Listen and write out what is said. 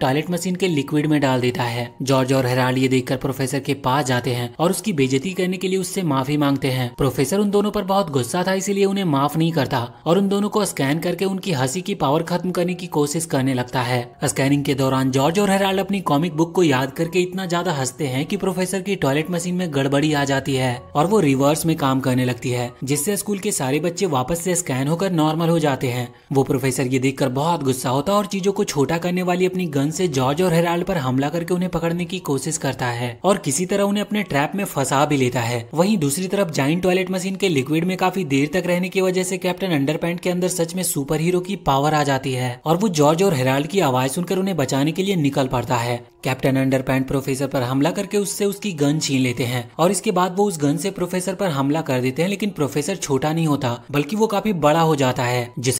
toilet machine के liquid में डाल देता है जॉर्ज और हेराल्ड ये देखकर प्रोफेसर के पास जाते हैं और उसकी बेजती करने के लिए उससे माफी मांगते हैं प्रोफेसर उन दोनों पर बहुत गुस्सा था इसीलिए उन्हें माफ नहीं करता और उन दोनों को स्कैन करके उनकी हंसी की पावर खत्म करने की कोशिश करने लगता है स्कैनिंग के दौरान जॉर्ज और हेराल्ड अपनी कॉमिक बुक को याद करके इतना ज्यादा हंसते हैं की प्रोफेसर की टॉयलेट मशीन में गड़बड़ी आ जाती है और वो रिवर्स में काम करने लगती है जिससे स्कूल के सारे बच्चे वापस ऐसी स्कैन होकर नॉर्मल हो जाते हैं वो प्रोफेसर ये देखकर बहुत गुस्सा होता और चीजों को छोटा करने वाली अपनी गन गन से जॉर्ज और हेराल्ड पर हमला करके उन्हें पकड़ने की कोशिश करता है और किसी तरह उन्हें अपने ट्रैप में फंसा भी लेता है वहीं दूसरी तरफ जाइंट टॉयलेट मशीन के लिक्विड में काफी देर तक रहने की वजह से कैप्टन अंडरपैंट के अंदर सच में सुपर हीरो की पावर आ जाती है और वो जॉर्ज और हेराल्ड की आवाज सुनकर उन्हें बचाने के लिए निकल पड़ता है कैप्टन अंडरपैंट प्रोफेसर पर हमला करके उससे उसकी गन छीन लेते हैं और इसके बाद वो उस गन से प्रोफेसर पर हमला कर देते हैं लेकिन प्रोफेसर छोटा नहीं होता बल्कि वो काफी बड़ा हो जाता है जिस